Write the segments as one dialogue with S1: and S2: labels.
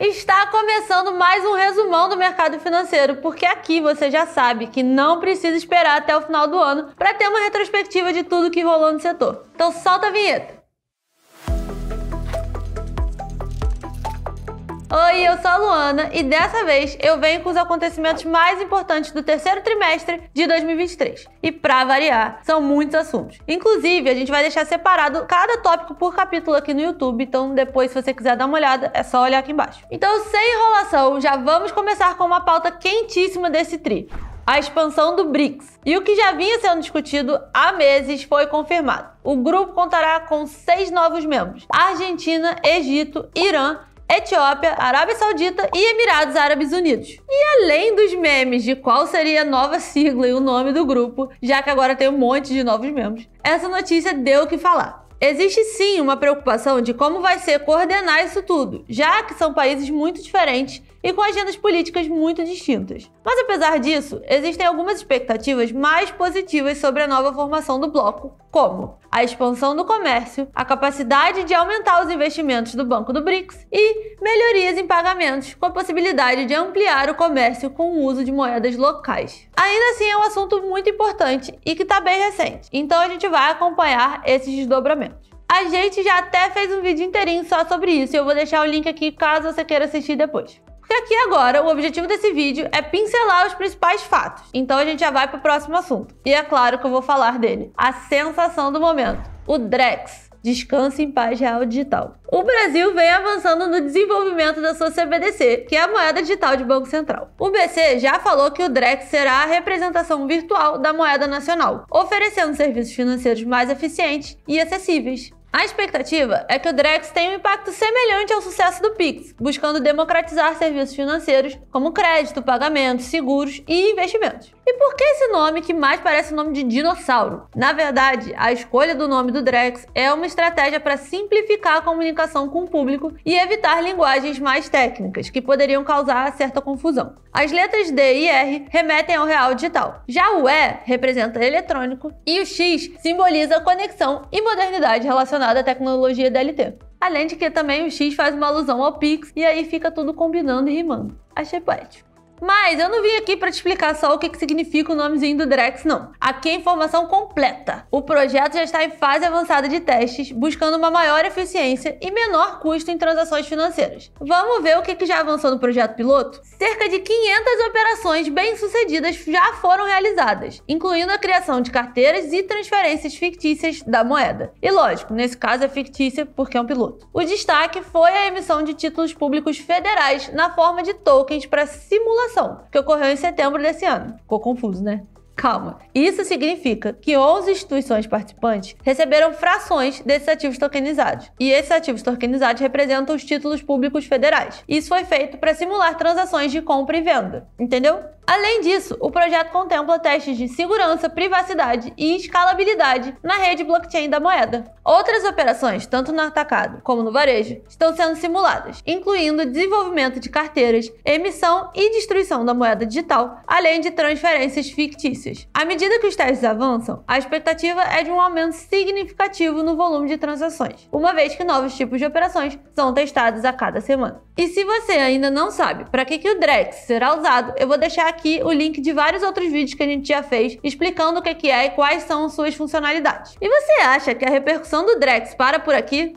S1: Está começando mais um resumão do mercado financeiro, porque aqui você já sabe que não precisa esperar até o final do ano para ter uma retrospectiva de tudo que rolou no setor. Então solta a vinheta! Oi, eu sou a Luana e dessa vez eu venho com os acontecimentos mais importantes do terceiro trimestre de 2023. E para variar, são muitos assuntos. Inclusive, a gente vai deixar separado cada tópico por capítulo aqui no YouTube, então depois se você quiser dar uma olhada, é só olhar aqui embaixo. Então, sem enrolação, já vamos começar com uma pauta quentíssima desse tri a expansão do BRICS. E o que já vinha sendo discutido há meses foi confirmado. O grupo contará com seis novos membros: Argentina, Egito, Irã, Etiópia, Arábia Saudita e Emirados Árabes Unidos. E além dos memes de qual seria a nova sigla e o nome do grupo, já que agora tem um monte de novos membros, essa notícia deu o que falar. Existe sim uma preocupação de como vai ser coordenar isso tudo, já que são países muito diferentes e com agendas políticas muito distintas. Mas apesar disso, existem algumas expectativas mais positivas sobre a nova formação do bloco, como a expansão do comércio, a capacidade de aumentar os investimentos do Banco do BRICS e melhorias em pagamentos, com a possibilidade de ampliar o comércio com o uso de moedas locais. Ainda assim, é um assunto muito importante e que está bem recente, então a gente vai acompanhar esses desdobramentos. A gente já até fez um vídeo inteirinho só sobre isso e eu vou deixar o link aqui caso você queira assistir depois. E aqui agora, o objetivo desse vídeo é pincelar os principais fatos. Então a gente já vai para o próximo assunto. E é claro que eu vou falar dele. A sensação do momento. O Drex. Descanse em paz real digital. O Brasil vem avançando no desenvolvimento da sua CBDC, que é a moeda digital de Banco Central. O BC já falou que o DREX será a representação virtual da moeda nacional, oferecendo serviços financeiros mais eficientes e acessíveis. A expectativa é que o Drex tenha um impacto semelhante ao sucesso do Pix, buscando democratizar serviços financeiros como crédito, pagamentos, seguros e investimentos. E por que esse nome que mais parece o nome de dinossauro? Na verdade, a escolha do nome do Drex é uma estratégia para simplificar a comunicação com o público e evitar linguagens mais técnicas, que poderiam causar certa confusão. As letras D e R remetem ao real digital. Já o E representa eletrônico e o X simboliza conexão e modernidade relacionada da tecnologia DLT. Além de que também o X faz uma alusão ao Pix e aí fica tudo combinando e rimando. Achei poético. Mas eu não vim aqui para te explicar só o que, que significa o nomezinho do Drex, não. Aqui é informação completa. O projeto já está em fase avançada de testes, buscando uma maior eficiência e menor custo em transações financeiras. Vamos ver o que, que já avançou no projeto piloto? Cerca de 500 operações bem-sucedidas já foram realizadas, incluindo a criação de carteiras e transferências fictícias da moeda. E lógico, nesse caso é fictícia porque é um piloto. O destaque foi a emissão de títulos públicos federais na forma de tokens para simulação que ocorreu em setembro desse ano. Ficou confuso, né? Calma. Isso significa que 11 instituições participantes receberam frações desses ativos tokenizados. E esses ativos tokenizados representam os títulos públicos federais. Isso foi feito para simular transações de compra e venda. Entendeu? Além disso, o projeto contempla testes de segurança, privacidade e escalabilidade na rede blockchain da moeda. Outras operações, tanto no atacado como no varejo, estão sendo simuladas, incluindo desenvolvimento de carteiras, emissão e destruição da moeda digital, além de transferências fictícias. À medida que os testes avançam, a expectativa é de um aumento significativo no volume de transações, uma vez que novos tipos de operações são testados a cada semana. E se você ainda não sabe para que, que o DREX será usado, eu vou deixar aqui aqui o link de vários outros vídeos que a gente já fez explicando o que é e quais são suas funcionalidades. E você acha que a repercussão do Drex para por aqui?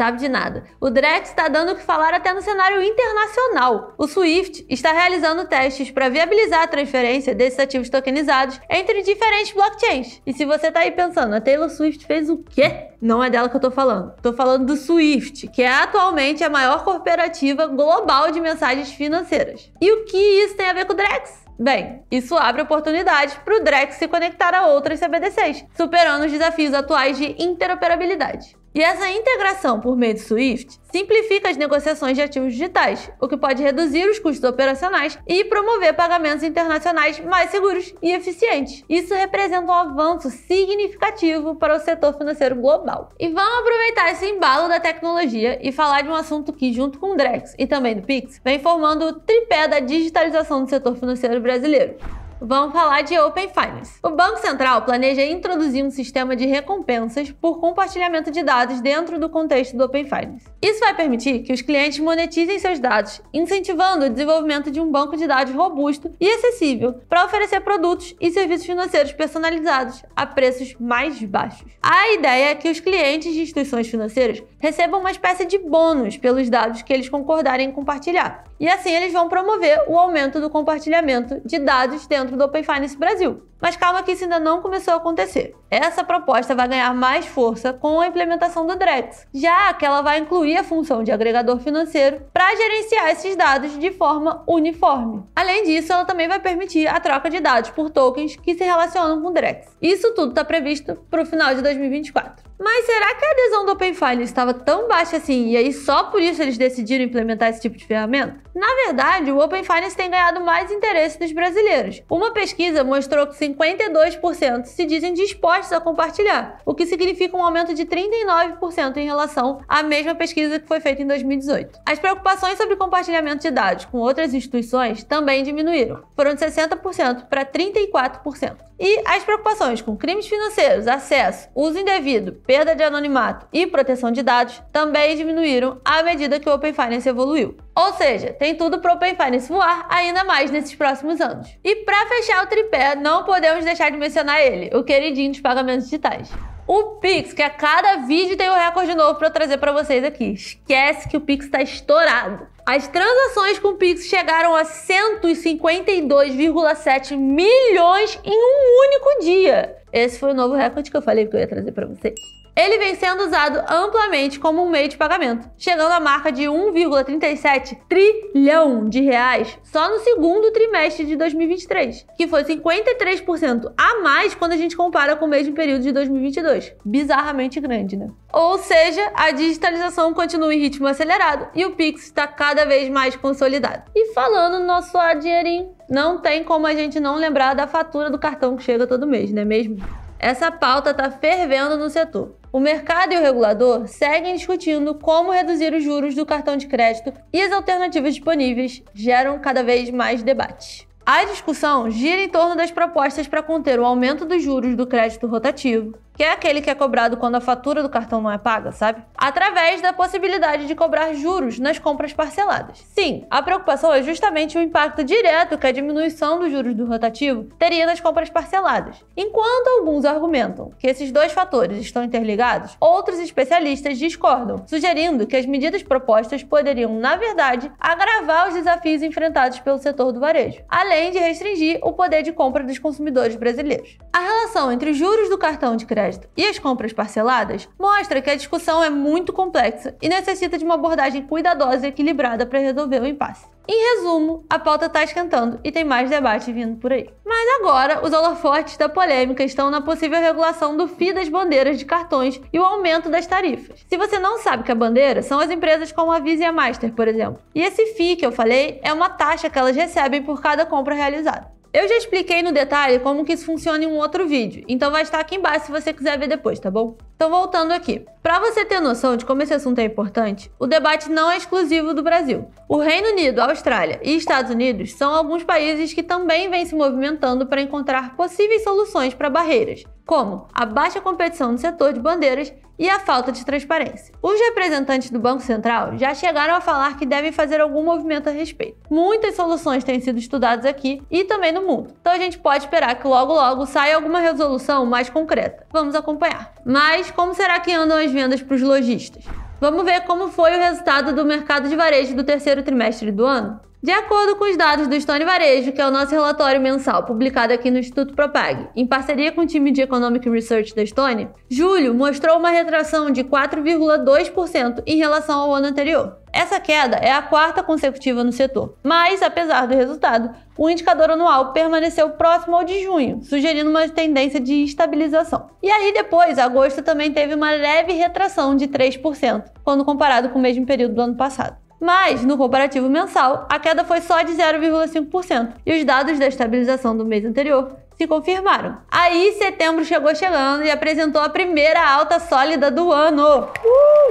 S1: Sabe de nada. O Drex está dando o que falar até no cenário internacional. O Swift está realizando testes para viabilizar a transferência desses ativos tokenizados entre diferentes blockchains. E se você está aí pensando, a Taylor Swift fez o quê? Não é dela que eu tô falando. Tô falando do Swift, que é atualmente a maior corporativa global de mensagens financeiras. E o que isso tem a ver com o Drex? Bem, isso abre oportunidades para o Drex se conectar a outras CBDCs, superando os desafios atuais de interoperabilidade. E essa integração por meio do SWIFT simplifica as negociações de ativos digitais, o que pode reduzir os custos operacionais e promover pagamentos internacionais mais seguros e eficientes. Isso representa um avanço significativo para o setor financeiro global. E vamos aproveitar esse embalo da tecnologia e falar de um assunto que, junto com o Drex e também do Pix, vem formando o tripé da digitalização do setor financeiro brasileiro. Vamos falar de Open Finance. O Banco Central planeja introduzir um sistema de recompensas por compartilhamento de dados dentro do contexto do Open Finance. Isso vai permitir que os clientes monetizem seus dados, incentivando o desenvolvimento de um banco de dados robusto e acessível para oferecer produtos e serviços financeiros personalizados a preços mais baixos. A ideia é que os clientes de instituições financeiras recebam uma espécie de bônus pelos dados que eles concordarem em compartilhar. E assim eles vão promover o aumento do compartilhamento de dados dentro do Open Finance Brasil. Mas calma que isso ainda não começou a acontecer. Essa proposta vai ganhar mais força com a implementação do Drex, já que ela vai incluir a função de agregador financeiro para gerenciar esses dados de forma uniforme. Além disso, ela também vai permitir a troca de dados por tokens que se relacionam com o Drex. Isso tudo está previsto para o final de 2024. Mas será que a adesão do Open Finance estava tão baixa assim e aí só por isso eles decidiram implementar esse tipo de ferramenta? Na verdade, o Open Finance tem ganhado mais interesse dos brasileiros. Uma pesquisa mostrou que 52% se dizem dispostos a compartilhar, o que significa um aumento de 39% em relação à mesma pesquisa que foi feita em 2018. As preocupações sobre compartilhamento de dados com outras instituições também diminuíram, foram de 60% para 34%. E as preocupações com crimes financeiros, acesso, uso indevido, perda de anonimato e proteção de dados também diminuíram à medida que o Open Finance evoluiu. Ou seja, tem tudo para o Open Finance voar ainda mais nesses próximos anos. E para fechar o tripé, não podemos deixar de mencionar ele, o queridinho dos pagamentos digitais. O Pix, que a cada vídeo tem um recorde novo para eu trazer para vocês aqui. Esquece que o Pix está estourado. As transações com Pix chegaram a 152,7 milhões em um único dia. Esse foi o novo recorde que eu falei que eu ia trazer para vocês. Ele vem sendo usado amplamente como um meio de pagamento, chegando à marca de 1,37 trilhão de reais só no segundo trimestre de 2023, que foi 53% a mais quando a gente compara com o mesmo período de 2022. Bizarramente grande, né? Ou seja, a digitalização continua em ritmo acelerado e o Pix está cada vez mais consolidado. E falando no nosso dinheirinho, não tem como a gente não lembrar da fatura do cartão que chega todo mês, não é mesmo? Essa pauta está fervendo no setor. O mercado e o regulador seguem discutindo como reduzir os juros do cartão de crédito e as alternativas disponíveis geram cada vez mais debates. A discussão gira em torno das propostas para conter o aumento dos juros do crédito rotativo, que é aquele que é cobrado quando a fatura do cartão não é paga, sabe? Através da possibilidade de cobrar juros nas compras parceladas. Sim, a preocupação é justamente o impacto direto que a diminuição dos juros do rotativo teria nas compras parceladas. Enquanto alguns argumentam que esses dois fatores estão interligados, outros especialistas discordam, sugerindo que as medidas propostas poderiam, na verdade, agravar os desafios enfrentados pelo setor do varejo, além de restringir o poder de compra dos consumidores brasileiros. A relação entre os juros do cartão de crédito crédito e as compras parceladas mostra que a discussão é muito complexa e necessita de uma abordagem cuidadosa e equilibrada para resolver o impasse. Em resumo, a pauta está esquentando e tem mais debate vindo por aí. Mas agora, os holofotes da polêmica estão na possível regulação do FII das bandeiras de cartões e o aumento das tarifas. Se você não sabe que a bandeira são as empresas como a Visa e a Master, por exemplo. E esse FII que eu falei é uma taxa que elas recebem por cada compra realizada. Eu já expliquei no detalhe como que isso funciona em um outro vídeo, então vai estar aqui embaixo se você quiser ver depois, tá bom? Então, voltando aqui. Para você ter noção de como esse assunto é importante, o debate não é exclusivo do Brasil. O Reino Unido, Austrália e Estados Unidos são alguns países que também vêm se movimentando para encontrar possíveis soluções para barreiras, como a baixa competição no setor de bandeiras e a falta de transparência. Os representantes do Banco Central já chegaram a falar que devem fazer algum movimento a respeito. Muitas soluções têm sido estudadas aqui e também no mundo, então a gente pode esperar que logo logo saia alguma resolução mais concreta. Vamos acompanhar. Mas como será que andam as vendas para os lojistas? Vamos ver como foi o resultado do mercado de varejo do terceiro trimestre do ano? De acordo com os dados do Stone Varejo, que é o nosso relatório mensal publicado aqui no Instituto Propag, em parceria com o time de Economic Research da Stone, julho mostrou uma retração de 4,2% em relação ao ano anterior. Essa queda é a quarta consecutiva no setor, mas apesar do resultado, o indicador anual permaneceu próximo ao de junho, sugerindo uma tendência de estabilização. E aí depois, agosto também teve uma leve retração de 3%, quando comparado com o mesmo período do ano passado. Mas, no comparativo mensal, a queda foi só de 0,5%, e os dados da estabilização do mês anterior se confirmaram. Aí, setembro chegou chegando e apresentou a primeira alta sólida do ano.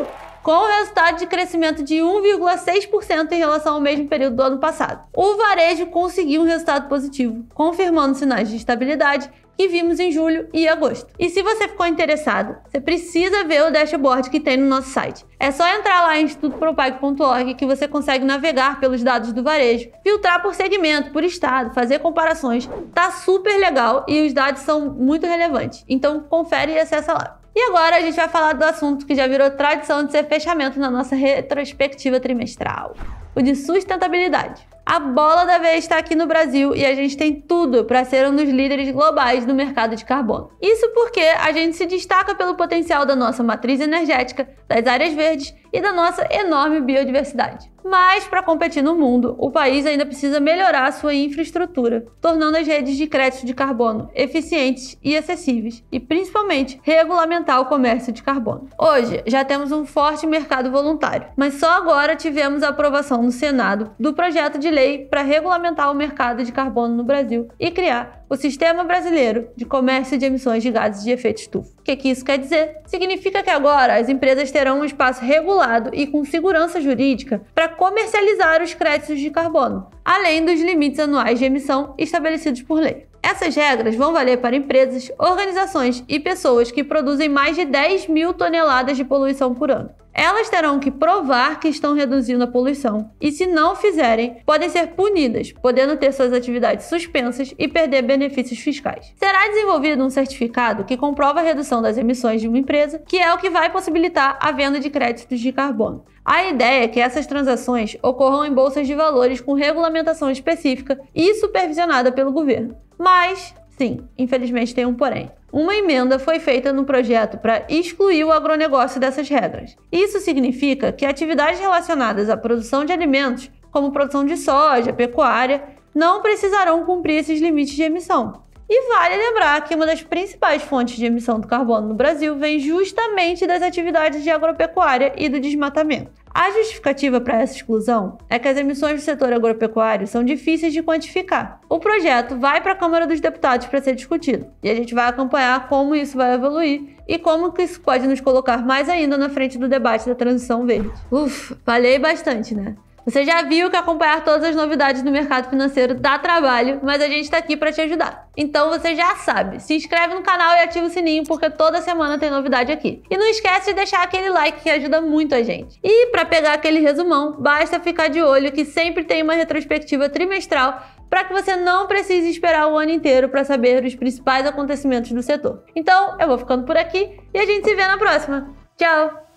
S1: Uh! com resultado de crescimento de 1,6% em relação ao mesmo período do ano passado. O varejo conseguiu um resultado positivo, confirmando sinais de estabilidade que vimos em julho e agosto. E se você ficou interessado, você precisa ver o dashboard que tem no nosso site. É só entrar lá em institutopropago.org que você consegue navegar pelos dados do varejo, filtrar por segmento, por estado, fazer comparações. Tá super legal e os dados são muito relevantes. Então confere e acessa lá. E agora a gente vai falar do assunto que já virou tradição de ser fechamento na nossa retrospectiva trimestral: o de sustentabilidade. A bola da vez está aqui no Brasil e a gente tem tudo para ser um dos líderes globais do mercado de carbono. Isso porque a gente se destaca pelo potencial da nossa matriz energética, das áreas verdes e da nossa enorme biodiversidade. Mas, para competir no mundo, o país ainda precisa melhorar sua infraestrutura, tornando as redes de crédito de carbono eficientes e acessíveis, e principalmente regulamentar o comércio de carbono. Hoje, já temos um forte mercado voluntário, mas só agora tivemos a aprovação no Senado do projeto de lei para regulamentar o mercado de carbono no Brasil e criar o Sistema Brasileiro de Comércio de Emissões de Gases de Efeito Estufa. O que, que isso quer dizer? Significa que agora as empresas terão um espaço regulado e com segurança jurídica para comercializar os créditos de carbono, além dos limites anuais de emissão estabelecidos por lei. Essas regras vão valer para empresas, organizações e pessoas que produzem mais de 10 mil toneladas de poluição por ano elas terão que provar que estão reduzindo a poluição. E se não fizerem, podem ser punidas, podendo ter suas atividades suspensas e perder benefícios fiscais. Será desenvolvido um certificado que comprova a redução das emissões de uma empresa, que é o que vai possibilitar a venda de créditos de carbono. A ideia é que essas transações ocorram em bolsas de valores com regulamentação específica e supervisionada pelo governo. Mas, sim, infelizmente tem um porém. Uma emenda foi feita no projeto para excluir o agronegócio dessas regras. Isso significa que atividades relacionadas à produção de alimentos, como produção de soja, pecuária, não precisarão cumprir esses limites de emissão. E vale lembrar que uma das principais fontes de emissão do carbono no Brasil vem justamente das atividades de agropecuária e do desmatamento. A justificativa para essa exclusão é que as emissões do setor agropecuário são difíceis de quantificar. O projeto vai para a Câmara dos Deputados para ser discutido e a gente vai acompanhar como isso vai evoluir e como que isso pode nos colocar mais ainda na frente do debate da transição verde. Uf, falei bastante, né? Você já viu que acompanhar todas as novidades do mercado financeiro dá trabalho, mas a gente está aqui para te ajudar. Então você já sabe, se inscreve no canal e ativa o sininho porque toda semana tem novidade aqui. E não esquece de deixar aquele like que ajuda muito a gente. E para pegar aquele resumão, basta ficar de olho que sempre tem uma retrospectiva trimestral para que você não precise esperar o ano inteiro para saber os principais acontecimentos do setor. Então, eu vou ficando por aqui e a gente se vê na próxima. Tchau!